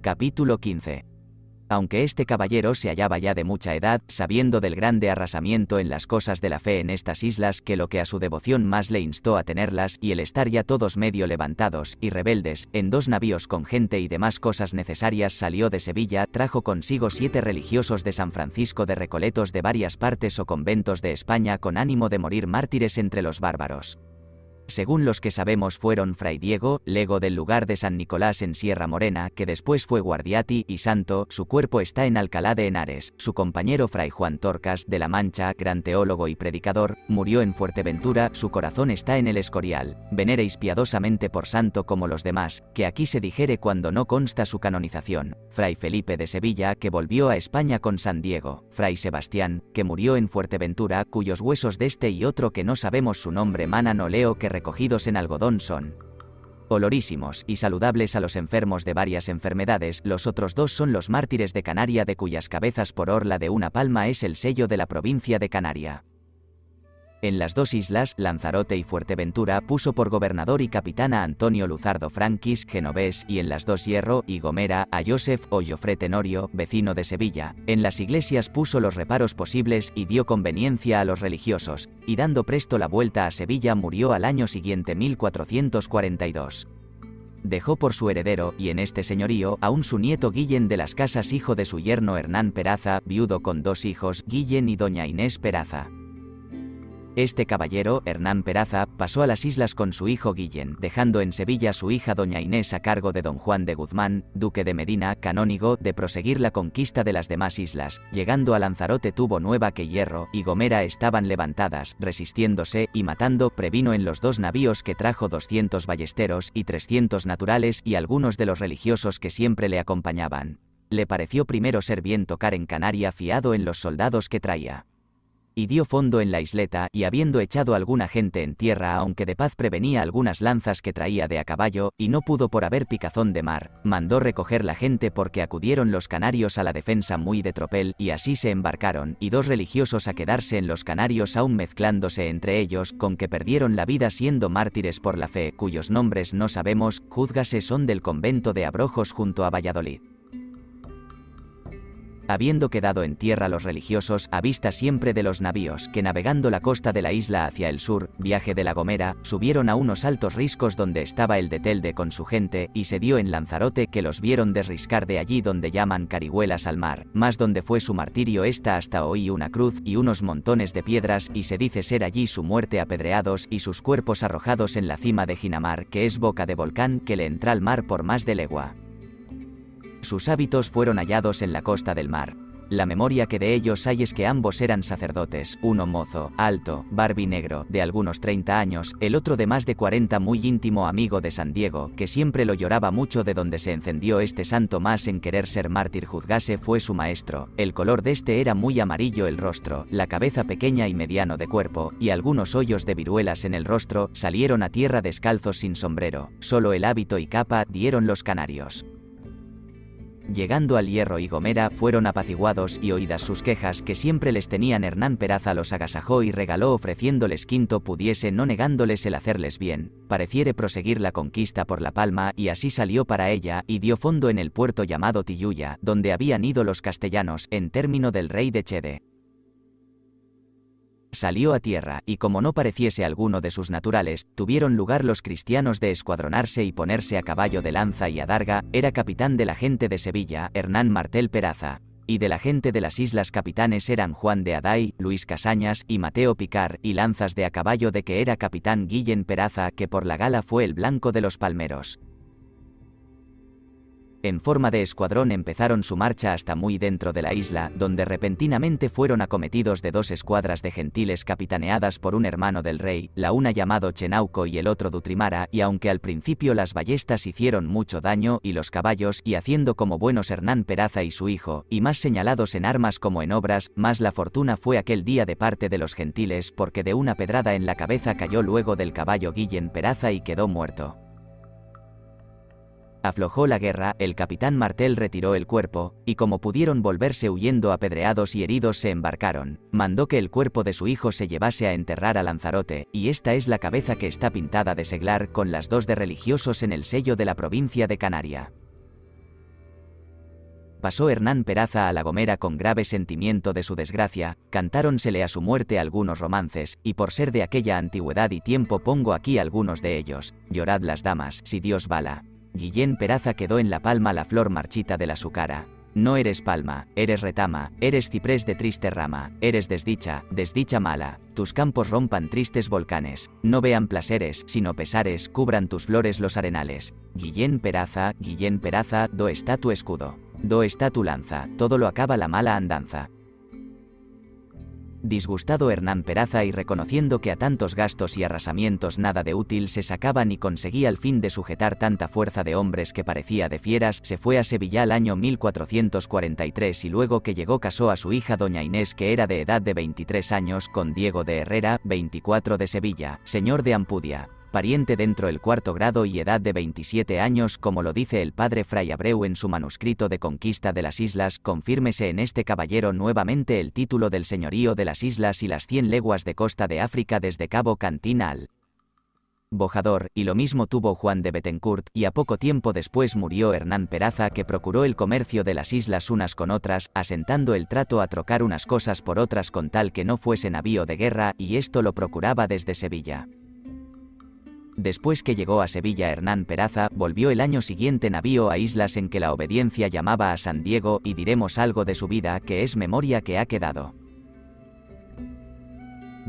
Capítulo 15. Aunque este caballero se hallaba ya de mucha edad, sabiendo del grande arrasamiento en las cosas de la fe en estas islas que lo que a su devoción más le instó a tenerlas y el estar ya todos medio levantados y rebeldes, en dos navíos con gente y demás cosas necesarias salió de Sevilla, trajo consigo siete religiosos de San Francisco de Recoletos de varias partes o conventos de España con ánimo de morir mártires entre los bárbaros según los que sabemos fueron Fray Diego, lego del lugar de San Nicolás en Sierra Morena, que después fue Guardiati y Santo, su cuerpo está en Alcalá de Henares, su compañero Fray Juan Torcas de la Mancha, gran teólogo y predicador, murió en Fuerteventura, su corazón está en el Escorial, venereis piadosamente por santo como los demás, que aquí se dijere cuando no consta su canonización, Fray Felipe de Sevilla que volvió a España con San Diego, Fray Sebastián, que murió en Fuerteventura, cuyos huesos de este y otro que no sabemos su nombre manan leo que recogidos en algodón son olorísimos y saludables a los enfermos de varias enfermedades, los otros dos son los mártires de Canaria de cuyas cabezas por orla de una palma es el sello de la provincia de Canaria. En las dos islas, Lanzarote y Fuerteventura puso por gobernador y capitán a Antonio Luzardo Franquis, genovés, y en las dos Hierro y Gomera a Joseph o Tenorio, vecino de Sevilla. En las iglesias puso los reparos posibles y dio conveniencia a los religiosos, y dando presto la vuelta a Sevilla murió al año siguiente 1442 dejó por su heredero, y en este señorío, aún su nieto Guillén de las Casas, hijo de su yerno Hernán Peraza, viudo con dos hijos, Guillén y doña Inés Peraza. Este caballero, Hernán Peraza, pasó a las islas con su hijo Guillén, dejando en Sevilla su hija doña Inés a cargo de don Juan de Guzmán, duque de Medina, canónigo, de proseguir la conquista de las demás islas. Llegando a Lanzarote tuvo nueva que hierro y Gomera estaban levantadas, resistiéndose y matando, previno en los dos navíos que trajo 200 ballesteros y 300 naturales y algunos de los religiosos que siempre le acompañaban. Le pareció primero ser bien tocar en Canaria fiado en los soldados que traía y dio fondo en la isleta y habiendo echado alguna gente en tierra aunque de paz prevenía algunas lanzas que traía de a caballo, y no pudo por haber picazón de mar, mandó recoger la gente porque acudieron los canarios a la defensa muy de tropel y así se embarcaron y dos religiosos a quedarse en los canarios aún mezclándose entre ellos con que perdieron la vida siendo mártires por la fe cuyos nombres no sabemos, juzgase son del convento de Abrojos junto a Valladolid habiendo quedado en tierra los religiosos a vista siempre de los navíos que navegando la costa de la isla hacia el sur, viaje de la Gomera, subieron a unos altos riscos donde estaba el de Telde con su gente, y se dio en Lanzarote que los vieron desriscar de allí donde llaman Carihuelas al mar, más donde fue su martirio esta hasta hoy una cruz y unos montones de piedras y se dice ser allí su muerte apedreados y sus cuerpos arrojados en la cima de Ginamar que es boca de volcán que le entra al mar por más de legua. Sus hábitos fueron hallados en la costa del mar. La memoria que de ellos hay es que ambos eran sacerdotes, uno mozo, alto, negro, de algunos 30 años, el otro de más de 40 muy íntimo amigo de San Diego, que siempre lo lloraba mucho de donde se encendió este santo más en querer ser mártir juzgase fue su maestro. El color de este era muy amarillo el rostro, la cabeza pequeña y mediano de cuerpo, y algunos hoyos de viruelas en el rostro, salieron a tierra descalzos sin sombrero, solo el hábito y capa dieron los canarios llegando al Hierro y Gomera, fueron apaciguados y oídas sus quejas que siempre les tenían Hernán Peraza los agasajó y regaló ofreciéndoles quinto pudiese no negándoles el hacerles bien, pareciere proseguir la conquista por La Palma y así salió para ella y dio fondo en el puerto llamado Tiyuya, donde habían ido los castellanos en término del rey de Chede salió a tierra, y como no pareciese alguno de sus naturales, tuvieron lugar los cristianos de escuadronarse y ponerse a caballo de lanza y adarga, era capitán de la gente de Sevilla, Hernán Martel Peraza, y de la gente de las islas capitanes eran Juan de Aday, Luis Casañas y Mateo Picar, y lanzas de a caballo de que era capitán Guillén Peraza, que por la gala fue el blanco de los palmeros en forma de escuadrón empezaron su marcha hasta muy dentro de la isla, donde repentinamente fueron acometidos de dos escuadras de gentiles capitaneadas por un hermano del rey, la una llamado Chenauco y el otro Dutrimara, y aunque al principio las ballestas hicieron mucho daño y los caballos, y haciendo como buenos Hernán Peraza y su hijo, y más señalados en armas como en obras, más la fortuna fue aquel día de parte de los gentiles porque de una pedrada en la cabeza cayó luego del caballo Guillén Peraza y quedó muerto aflojó la guerra, el capitán Martel retiró el cuerpo, y como pudieron volverse huyendo apedreados y heridos se embarcaron, mandó que el cuerpo de su hijo se llevase a enterrar a Lanzarote, y esta es la cabeza que está pintada de seglar con las dos de religiosos en el sello de la provincia de Canaria. Pasó Hernán Peraza a La Gomera con grave sentimiento de su desgracia, cantáronsele a su muerte algunos romances, y por ser de aquella antigüedad y tiempo pongo aquí algunos de ellos, llorad las damas, si Dios bala. Guillén Peraza quedó en la palma la flor marchita de la su No eres palma, eres retama, eres ciprés de triste rama, eres desdicha, desdicha mala, tus campos rompan tristes volcanes, no vean placeres, sino pesares, cubran tus flores los arenales. Guillén Peraza, Guillén Peraza, do está tu escudo, do está tu lanza, todo lo acaba la mala andanza. Disgustado Hernán Peraza y reconociendo que a tantos gastos y arrasamientos nada de útil se sacaba ni conseguía al fin de sujetar tanta fuerza de hombres que parecía de fieras, se fue a Sevilla al año 1443 y luego que llegó casó a su hija doña Inés que era de edad de 23 años con Diego de Herrera, 24 de Sevilla, señor de Ampudia pariente dentro del cuarto grado y edad de 27 años, como lo dice el padre Fray Abreu en su manuscrito de Conquista de las Islas, confírmese en este caballero nuevamente el título del señorío de las islas y las 100 leguas de costa de África desde Cabo Cantín al Bojador, y lo mismo tuvo Juan de Betencourt, y a poco tiempo después murió Hernán Peraza que procuró el comercio de las islas unas con otras, asentando el trato a trocar unas cosas por otras con tal que no fuese navío de guerra, y esto lo procuraba desde Sevilla. Después que llegó a Sevilla Hernán Peraza, volvió el año siguiente navío a islas en que la obediencia llamaba a San Diego y diremos algo de su vida que es memoria que ha quedado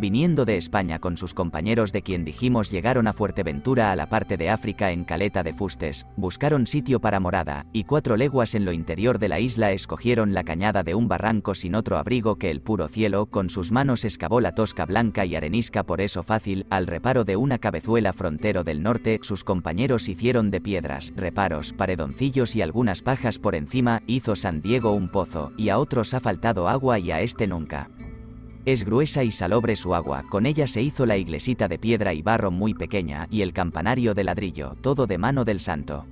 viniendo de España con sus compañeros de quien dijimos llegaron a Fuerteventura a la parte de África en Caleta de Fustes, buscaron sitio para morada, y cuatro leguas en lo interior de la isla escogieron la cañada de un barranco sin otro abrigo que el puro cielo, con sus manos excavó la tosca blanca y arenisca por eso fácil, al reparo de una cabezuela frontero del norte, sus compañeros hicieron de piedras, reparos, paredoncillos y algunas pajas por encima, hizo San Diego un pozo, y a otros ha faltado agua y a este nunca. Es gruesa y salobre su agua, con ella se hizo la iglesita de piedra y barro muy pequeña y el campanario de ladrillo, todo de mano del santo.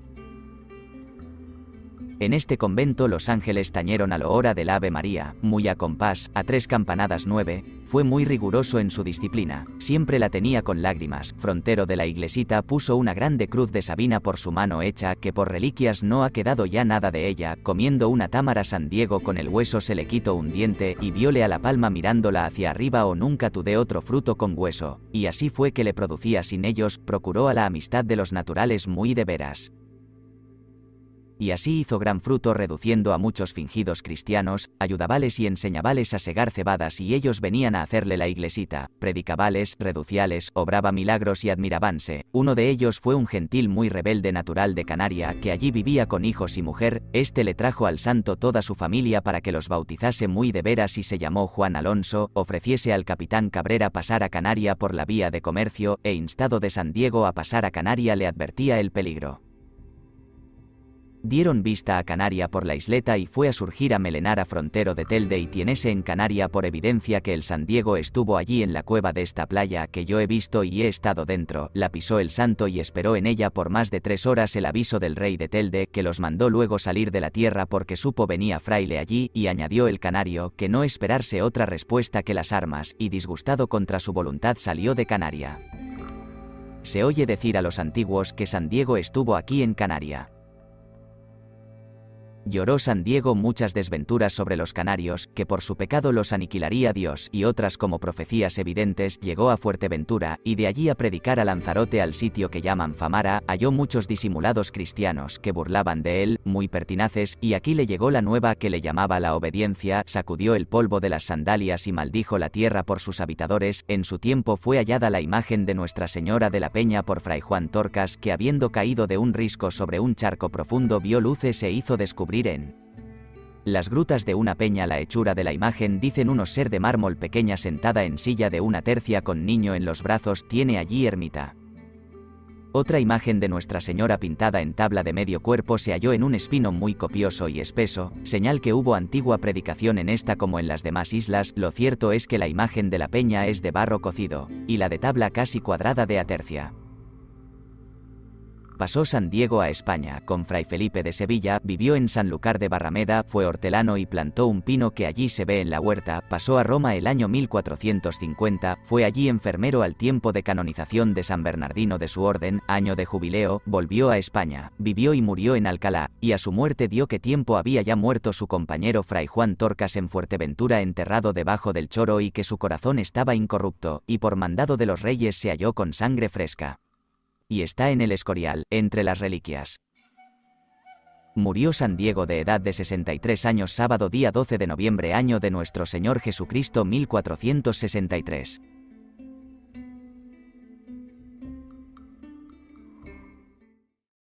En este convento los ángeles tañeron a lo hora del Ave María, muy a compás, a tres campanadas nueve, fue muy riguroso en su disciplina, siempre la tenía con lágrimas, frontero de la iglesita puso una grande cruz de Sabina por su mano hecha que por reliquias no ha quedado ya nada de ella, comiendo una támara San Diego con el hueso se le quitó un diente y viole a la palma mirándola hacia arriba o nunca tudé otro fruto con hueso, y así fue que le producía sin ellos, procuró a la amistad de los naturales muy de veras y así hizo gran fruto reduciendo a muchos fingidos cristianos, ayudabales y enseñabales a segar cebadas y ellos venían a hacerle la iglesita, predicabales, reduciales, obraba milagros y admirabanse. Uno de ellos fue un gentil muy rebelde natural de Canaria que allí vivía con hijos y mujer, este le trajo al santo toda su familia para que los bautizase muy de veras y se llamó Juan Alonso, ofreciese al capitán Cabrera pasar a Canaria por la vía de comercio e instado de San Diego a pasar a Canaria le advertía el peligro dieron vista a Canaria por la isleta y fue a surgir a a frontero de Telde y Tienese en Canaria por evidencia que el San Diego estuvo allí en la cueva de esta playa que yo he visto y he estado dentro, la pisó el santo y esperó en ella por más de tres horas el aviso del rey de Telde que los mandó luego salir de la tierra porque supo venía fraile allí y añadió el canario que no esperarse otra respuesta que las armas y disgustado contra su voluntad salió de Canaria. Se oye decir a los antiguos que San Diego estuvo aquí en Canaria. Lloró San Diego muchas desventuras sobre los canarios, que por su pecado los aniquilaría Dios, y otras como profecías evidentes, llegó a Fuerteventura, y de allí a predicar a Lanzarote al sitio que llaman Famara, halló muchos disimulados cristianos que burlaban de él, muy pertinaces, y aquí le llegó la nueva que le llamaba la obediencia, sacudió el polvo de las sandalias y maldijo la tierra por sus habitadores, en su tiempo fue hallada la imagen de Nuestra Señora de la Peña por Fray Juan Torcas, que habiendo caído de un risco sobre un charco profundo vio luces e hizo descubrir en las grutas de una peña. La hechura de la imagen dicen unos ser de mármol pequeña sentada en silla de una tercia con niño en los brazos tiene allí ermita. Otra imagen de Nuestra Señora pintada en tabla de medio cuerpo se halló en un espino muy copioso y espeso, señal que hubo antigua predicación en esta como en las demás islas, lo cierto es que la imagen de la peña es de barro cocido, y la de tabla casi cuadrada de atercia pasó San Diego a España, con Fray Felipe de Sevilla, vivió en Sanlúcar de Barrameda, fue hortelano y plantó un pino que allí se ve en la huerta, pasó a Roma el año 1450, fue allí enfermero al tiempo de canonización de San Bernardino de su orden, año de jubileo, volvió a España, vivió y murió en Alcalá, y a su muerte dio que tiempo había ya muerto su compañero Fray Juan Torcas en Fuerteventura enterrado debajo del choro y que su corazón estaba incorrupto, y por mandado de los reyes se halló con sangre fresca y está en el Escorial, entre las reliquias. Murió San Diego de edad de 63 años sábado día 12 de noviembre año de nuestro Señor Jesucristo 1463.